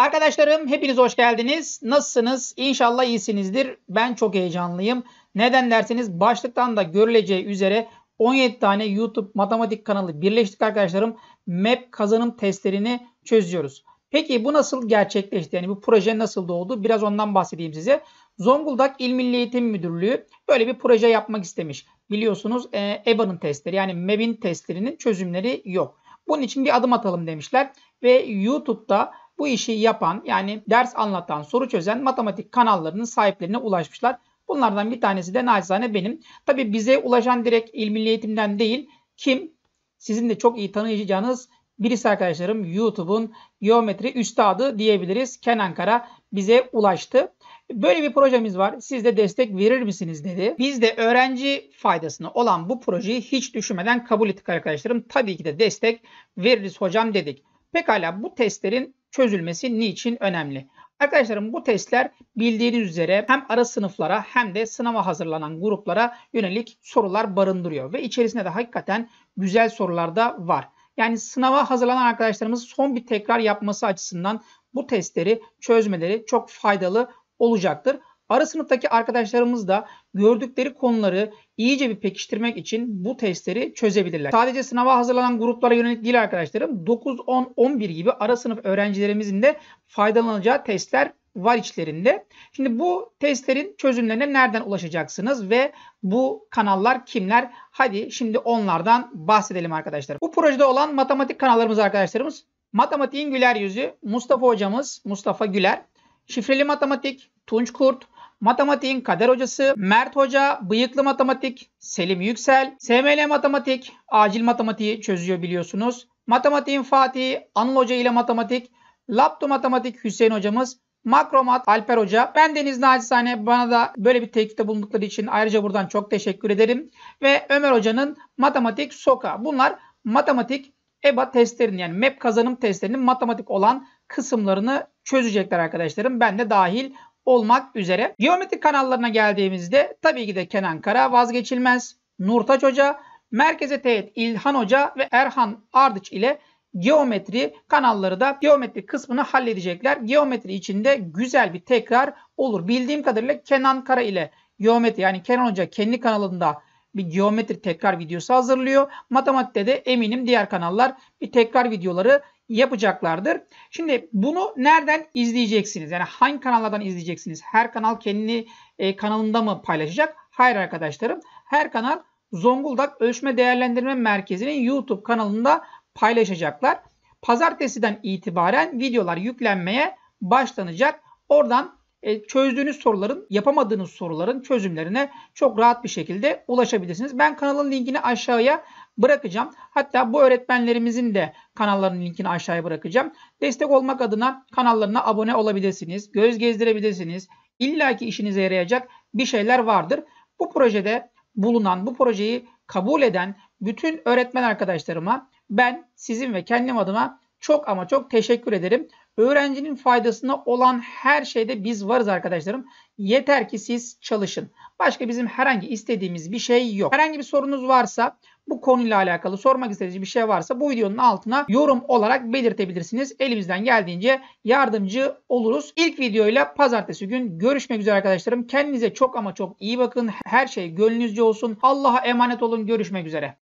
Arkadaşlarım hepiniz hoş geldiniz. Nasılsınız? İnşallah iyisinizdir. Ben çok heyecanlıyım. Neden derseniz başlıktan da görüleceği üzere 17 tane YouTube matematik kanalı birleştik arkadaşlarım. Map kazanım testlerini çözüyoruz. Peki bu nasıl gerçekleşti? Yani bu proje nasıl doğdu? Biraz ondan bahsedeyim size. Zonguldak İl Milli Eğitim Müdürlüğü böyle bir proje yapmak istemiş. Biliyorsunuz EBA'nın testleri yani MEB'in testlerinin çözümleri yok. Bunun için bir adım atalım demişler. Ve YouTube'da bu işi yapan yani ders anlatan, soru çözen matematik kanallarının sahiplerine ulaşmışlar. Bunlardan bir tanesi de naçizane benim. Tabi bize ulaşan direkt ilmili eğitimden değil. Kim? Sizin de çok iyi tanıyacağınız birisi arkadaşlarım YouTube'un geometri üstadı diyebiliriz. Kenan Kara bize ulaştı. Böyle bir projemiz var. Siz de destek verir misiniz dedi. Biz de öğrenci faydasına olan bu projeyi hiç düşünmeden kabul ettik arkadaşlarım. Tabii ki de destek veririz hocam dedik. Pekala bu testlerin çözülmesi niçin önemli? Arkadaşlarım bu testler bildiğiniz üzere hem ara sınıflara hem de sınava hazırlanan gruplara yönelik sorular barındırıyor. Ve içerisinde de hakikaten güzel sorular da var. Yani sınava hazırlanan arkadaşlarımız son bir tekrar yapması açısından bu testleri çözmeleri çok faydalı olacaktır. Ara sınıftaki arkadaşlarımız da gördükleri konuları iyice bir pekiştirmek için bu testleri çözebilirler. Sadece sınava hazırlanan gruplara yönelik değil arkadaşlarım. 9, 10, 11 gibi ara sınıf öğrencilerimizin de faydalanacağı testler var içlerinde. Şimdi bu testlerin çözümlerine nereden ulaşacaksınız ve bu kanallar kimler? Hadi şimdi onlardan bahsedelim arkadaşlar. Bu projede olan matematik kanallarımız arkadaşlarımız. Matematiğin güler yüzü Mustafa hocamız Mustafa Güler. Şifreli matematik Tunç Kurt. Matematiğin Kader Hocası, Mert Hoca, Bıyıklı Matematik, Selim Yüksel, SML Matematik, Acil Matematiği çözüyor biliyorsunuz. Matematiğin Fatih, Anıl Hoca ile Matematik, Lapto Matematik Hüseyin Hocamız, Makromat Alper Hoca. Ben Deniz Nacizane bana da böyle bir teklifte bulundukları için ayrıca buradan çok teşekkür ederim. Ve Ömer Hoca'nın Matematik Soka. Bunlar matematik EBA testlerinin yani MEP kazanım testlerinin matematik olan kısımlarını çözecekler arkadaşlarım. Ben de dahil olmak üzere. Geometrik kanallarına geldiğimizde tabii ki de Kenan Kara vazgeçilmez, Nurtaç Hoca, Merkeze Teğet İlhan Hoca ve Erhan Ardıç ile geometri kanalları da geometri kısmını halledecekler. Geometri içinde güzel bir tekrar olur. Bildiğim kadarıyla Kenan Kara ile geometri yani Kenan Hoca kendi kanalında bir geometri tekrar videosu hazırlıyor. Matematikte de eminim diğer kanallar bir tekrar videoları yapacaklardır. Şimdi bunu nereden izleyeceksiniz? Yani hangi kanallardan izleyeceksiniz? Her kanal kendi e, kanalında mı paylaşacak? Hayır arkadaşlarım. Her kanal Zonguldak Ölçme Değerlendirme Merkezi'nin YouTube kanalında paylaşacaklar. Pazartesiden itibaren videolar yüklenmeye başlanacak. Oradan e, çözdüğünüz soruların, yapamadığınız soruların çözümlerine çok rahat bir şekilde ulaşabilirsiniz. Ben kanalın linkini aşağıya bırakacağım. Hatta bu öğretmenlerimizin de kanallarının linkini aşağıya bırakacağım. Destek olmak adına kanallarına abone olabilirsiniz. Göz gezdirebilirsiniz. İlla ki işinize yarayacak bir şeyler vardır. Bu projede bulunan, bu projeyi kabul eden bütün öğretmen arkadaşlarıma ben sizin ve kendim adıma çok ama çok teşekkür ederim. Öğrencinin faydasına olan her şeyde biz varız arkadaşlarım. Yeter ki siz çalışın. Başka bizim herhangi istediğimiz bir şey yok. Herhangi bir sorunuz varsa bu konuyla alakalı sormak istediğiniz bir şey varsa bu videonun altına yorum olarak belirtebilirsiniz. Elimizden geldiğince yardımcı oluruz. İlk videoyla pazartesi gün görüşmek üzere arkadaşlarım. Kendinize çok ama çok iyi bakın. Her şey gönlünüzce olsun. Allah'a emanet olun. Görüşmek üzere.